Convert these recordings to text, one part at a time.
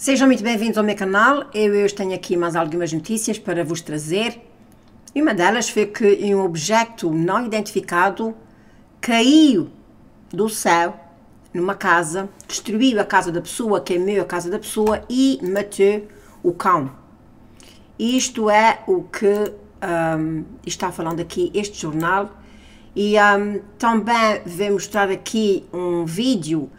Sejam muito bem-vindos ao meu canal. Eu hoje tenho aqui mais algumas notícias para vos trazer. E uma delas foi que um objeto não identificado caiu do céu numa casa, destruiu a casa da pessoa, queimou a casa da pessoa e matou o cão. Isto é o que um, está falando aqui este jornal. E um, também vou mostrar aqui um vídeo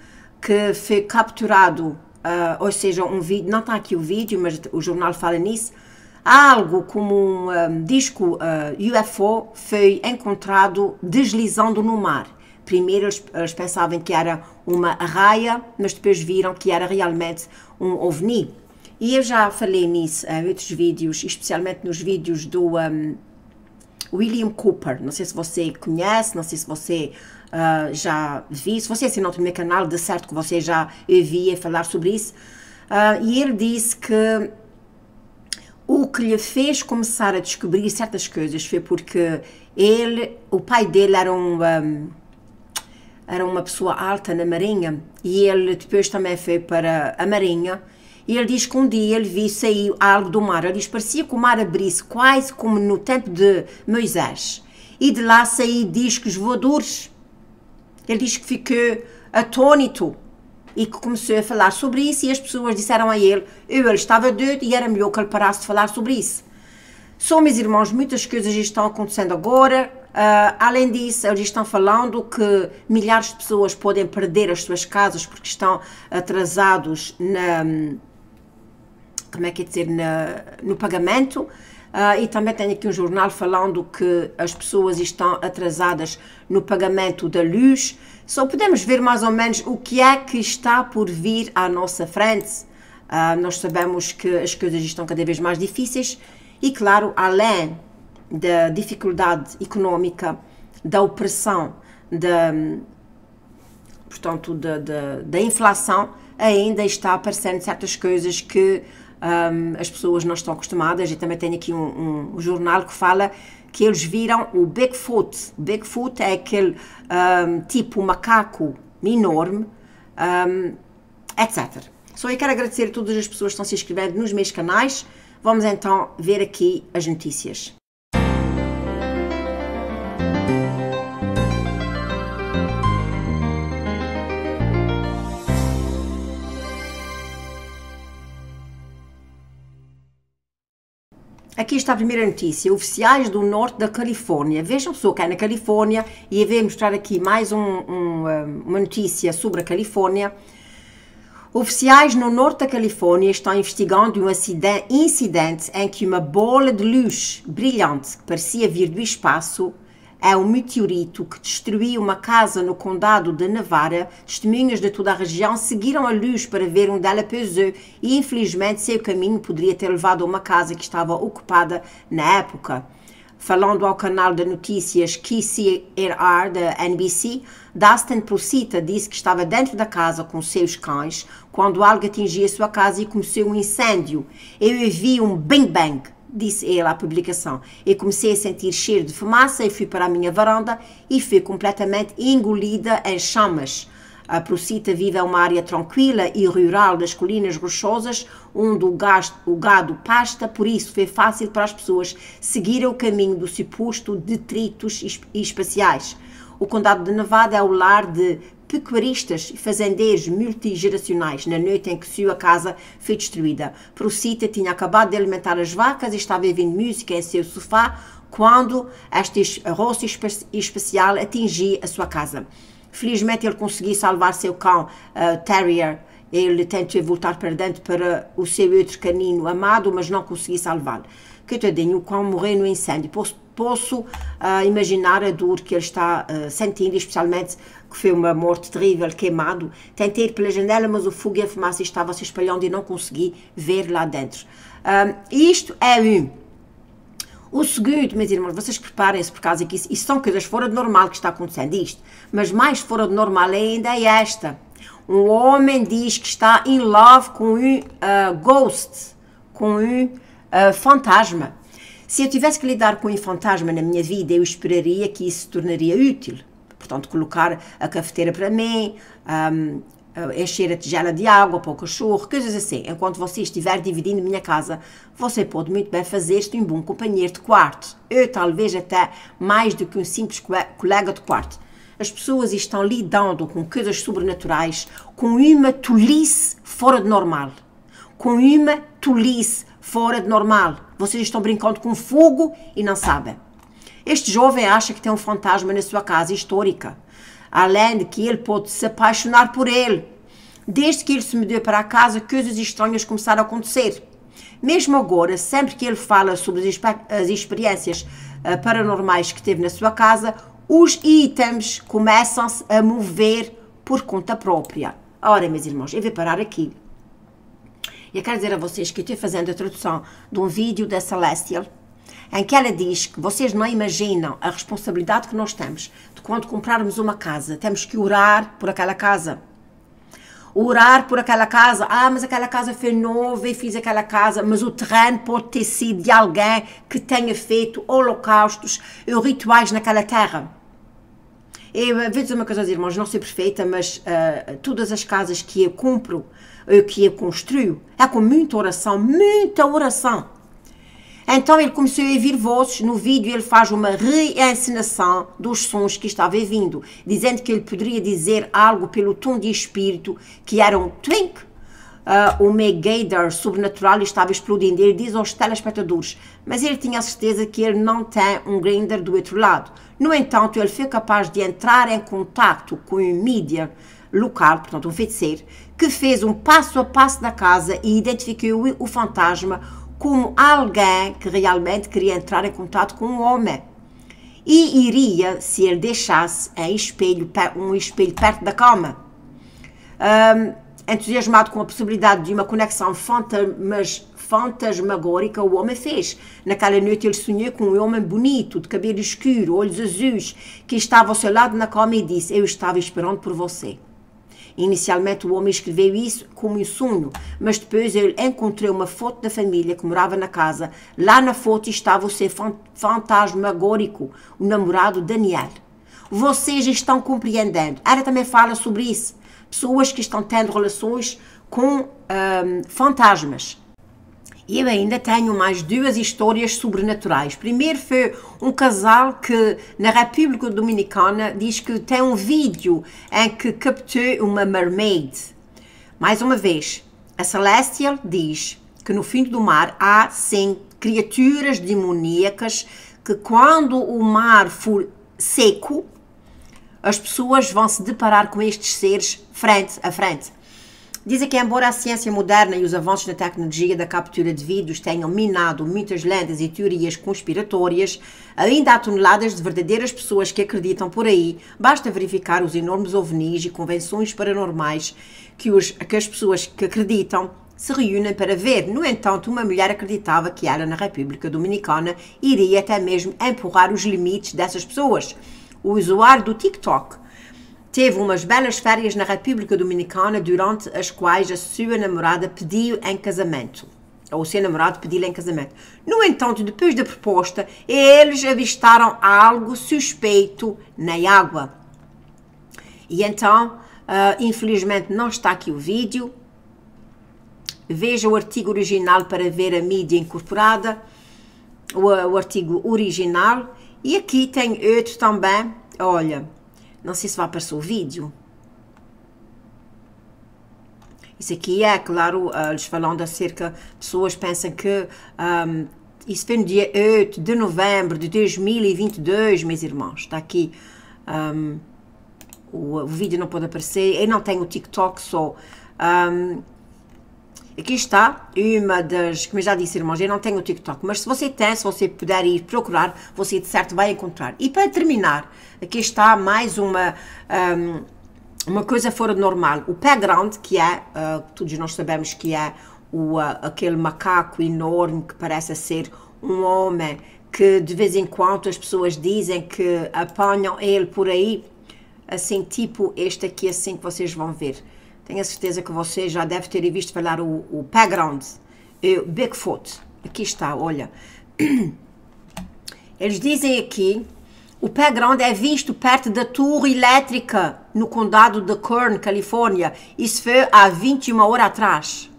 que foi capturado uh, ou seja, um vídeo, não está aqui o vídeo, mas o jornal fala nisso, algo como um, um ah, disco uh, ah, UFO foi encontrado deslizando no mar. Primeiro eles, eles, pensavam que era uma raia, mas depois viram que era realmente um ovni. E eu já falei nisso em outros vídeos, especialmente nos vídeos do um, William Cooper. Não sei se você conhece, não sei se você uh, já vi. Se você assinou o meu canal, de certo que você já ouvia falar sobre isso. Uh, e ele disse que o que lhe fez começar a descobrir certas coisas foi porque ele, o pai dele era um, um ah, era uma pessoa alta na Marinha e ele depois também foi para a Marinha e ele diz que um dia ele viu sair algo do mar. Ele diz parecia que o mar abrisse, quase como no tempo de Moisés. E de lá saíram discos voadores. Ele diz que ficou atônito e que começou a falar sobre isso e as pessoas disseram a ele eu ele estava doido e era melhor que ele parasse de falar sobre isso. São meus irmãos, muitas coisas estão acontecendo agora. Uh, além disso, eles estão falando que milhares de pessoas podem perder as suas casas porque estão atrasados na hum, como é que é dizer na, no pagamento. Uh, e também tenho aqui um jornal falando que as pessoas estão atrasadas no pagamento da luz. Só podemos ver mais ou menos o que é que está por vir à nossa frente. Uh, nós sabemos que as coisas estão cada vez mais difíceis e, claro, além da dificuldade económica da opressão, da, portanto, da, da, da inflação, ainda está aparecendo certas coisas que um, as pessoas não estão acostumadas, e também tenho aqui um, um, jornal que fala que eles viram o Bigfoot. Bigfoot é aquele tipo um, tipo macaco enorme, etc. Só eu quero agradecer a todas as pessoas que estão se inscrevendo nos meus canais. Vamos então ver aqui as notícias. Aqui está a primeira notícia. Oficiais do norte da Califórnia. Vejam só, cá é na Califórnia, e eu vou mostrar aqui mais um, um, eh, uma notícia sobre a Califórnia. Oficiais no norte da Califórnia estão investigando um incidente em que uma bola de luz brilhante que parecia vir do espaço é um meteorito que destruiu uma casa no condado de Navarra, testemunhas de toda a região seguiram a luz para ver onde ela pousou e, infelizmente, seu caminho poderia ter levado a uma casa que estava ocupada na época. Falando ao canal de notícias KCRR da NBC, Dustin Procita disse que estava dentro da casa com seus cães quando algo atingia sua casa e começou um incêndio. Eu vi um bang-bang disse ele à publicação. Eu comecei a sentir cheiro de fumaça e fui para a minha varanda e fui completamente engolida em chamas. A Procita vive é uma área tranquila e rural das colinas rochosas, onde o, gasto, o gado pasta, por isso foi fácil para as pessoas seguirem o caminho do suposto detritos espaciais. O Condado de Nevada é o lar de pecuaristas e fazendeiros multigeracionais na noite em que sua casa foi destruída. Procita tinha acabado de alimentar as vacas e estava ouvindo música em seu sofá quando este rosto especial atingiu a sua casa. Felizmente ele conseguiu salvar seu cão uh, Terrier. Ele tentou voltar para dentro para o seu outro canino amado, mas não conseguiu salvá-lo. Que tadinho, o cão morreu no incêndio. Posso, posso uh, imaginar a dor que ele está uh, sentindo, especialmente que foi uma morte terrível, queimado. Tentei ir pela janela, mas o fogo e a fumaça estava se espalhando e não consegui ver lá dentro. Um, isto é um. O segundo, meus irmãos, vocês preparem-se por causa que isso, isso são coisas fora de normal que está acontecendo isto, mas mais fora de normal ainda é esta. Um homem diz que está in love com um uh, ghost, com um uh, fantasma. Se eu tivesse que lidar com um fantasma na minha vida, eu esperaria que isso se tornaria útil. Portanto, colocar a cafeteira para mim, um, eh, encher a tigela de água para o cachorro, coisas assim. Enquanto você estiver dividindo minha casa, você pode muito bem fazer-se um bom companheiro de quarto. Eu, talvez, até mais do que um simples colega de quarto. As pessoas estão lidando com coisas sobrenaturais com uma tolice fora de normal. Com uma tolice fora de normal. Vocês estão brincando com fogo e não sabem. Este jovem acha que tem um fantasma na sua casa histórica, além de que ele pode se apaixonar por ele. Desde que ele se mudou para a casa, coisas estranhas começaram a acontecer. Mesmo agora, sempre que ele fala sobre as experiências eh, paranormais que teve na sua casa, os itens começam-se a mover por conta própria. Ora, meus irmãos, eu vou parar aqui. Eu quero dizer a vocês que estou fazendo a tradução de um vídeo da Celestial, em que ela diz que vocês não imaginam a responsabilidade que nós temos de quando comprarmos uma casa, temos que orar por aquela casa. Orar por aquela casa, ah, mas aquela casa foi nova e fiz aquela casa, mas o terreno pode ter sido de alguém que tenha feito holocaustos e rituais naquela terra. Eu eh, vou dizer uma coisa aos irmãos, não sou perfeita, mas uh, todas as casas que eu compro, eu, que eu construo, é com muita oração, muita oração então ele começou a ouvir vozes. No vídeo ele faz uma reencenação dos sons que estava ouvindo, dizendo que ele poderia dizer algo pelo tom de espírito que era um twink. Uh, o Megator sobrenatural estava explodindo. Ele diz aos telespectadores, mas ele tinha a certeza que ele não tem um grinder do outro lado. No entanto, ele foi capaz de entrar em contato com um mídia local, portanto um feiticeiro, que fez um passo a passo da casa e identificou o fantasma como alguém que realmente queria entrar em contato com um homem. E iria, se ele deixasse, um espelho, um espelho perto da cama. Um, entusiasmado com a possibilidade de uma conexão fantasmas, fantasmagórica, o homem fez. Naquela noite ele sonhou com um homem bonito, de cabelo escuro, olhos azuis, que estava ao seu lado na cama e disse: Eu estava esperando por você. Inicialmente o homem escreveu isso como um sonho, mas depois ele encontrou uma foto da família que morava na casa. Lá na foto estava o seu fantasmagórico, o namorado Daniel. Vocês estão compreendendo? Ela também fala sobre isso. Pessoas que estão tendo relações com hum, fantasmas eu ainda tenho mais duas histórias sobrenaturais. Primeiro foi um casal que na República Dominicana diz que tem um vídeo em que captou uma mermaid. Mais uma vez, a Celestial diz que no fim do mar há sim criaturas demoníacas que quando o mar for seco, as pessoas vão se deparar com estes seres frente a frente. Dizem que, embora a ciência moderna e os avanços na tecnologia da captura de vídeos tenham minado muitas lendas e teorias conspiratórias, ainda há toneladas de verdadeiras pessoas que acreditam por aí. Basta verificar os enormes ovnis e convenções paranormais que, os, que as pessoas que acreditam se reúnem para ver. No entanto, uma mulher acreditava que ela, na República Dominicana, iria até mesmo empurrar os limites dessas pessoas. O usuário do TikTok Teve umas belas férias na República Dominicana, durante as quais a sua namorada pediu em casamento. Ou o seu namorado pediu em casamento. No entanto, depois da proposta, eles avistaram algo suspeito na água. E então, uh, infelizmente, não está aqui o vídeo. Veja o artigo original para ver a mídia incorporada. O, o artigo original. E aqui tem outro também. Olha. Não sei se vai aparecer o vídeo. Isso aqui é, claro, eles ah, falando acerca, pessoas pensam que um, isso foi no dia 8 de novembro de 2022, meus irmãos. Está aqui. Um, o, o, vídeo não pode aparecer. Eu não tenho TikTok, só. Um, Aqui está uma das, como eu já disse, irmãos, eu não tenho o TikTok, mas se você tem, se você puder ir procurar, você de certo vai encontrar. E para terminar, aqui está mais uma. Um, uma coisa fora do normal, o background, que é, uh, todos nós sabemos que é o, uh, aquele macaco enorme que parece ser um homem, que de vez em quando as pessoas dizem que apanham ele por aí, assim, tipo este aqui, assim que vocês vão ver. Tenho a certeza que você já deve ter visto falar o, o background, o eh, Bigfoot. Aqui está, olha. Eles dizem aqui, o background é visto perto da torre elétrica no condado de Kern, Califórnia. Isso foi há 21 horas atrás.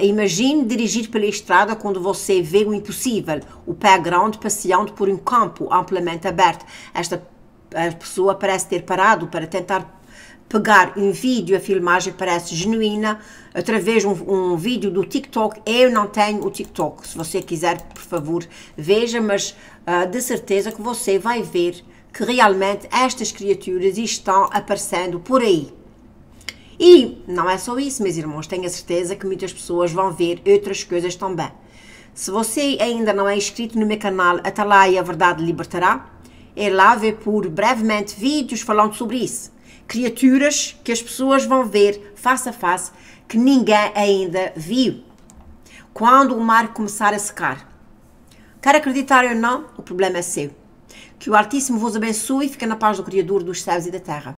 Imagine dirigir pela estrada quando você vê o impossível, o background passeando por um campo amplamente aberto. Esta pessoa parece ter parado para tentar pegar um vídeo, a filmagem parece genuína, através de um, um, vídeo do TikTok. Eu não tenho o TikTok. Se você quiser, por favor, veja, mas uh, de certeza que você vai ver que realmente estas criaturas estão aparecendo por aí. E não é só isso, meus irmãos, tenho a certeza que muitas pessoas vão ver outras coisas também. Se você ainda não é inscrito no meu canal a Verdade Libertará, é lá ver por brevemente vídeos falando sobre isso criaturas que as pessoas vão ver face a face que ninguém ainda viu. Quando o mar começar a secar, quer acreditar ou não, o problema é seu. Que o Altíssimo vos abençoe e fique na paz do Criador dos céus e da terra.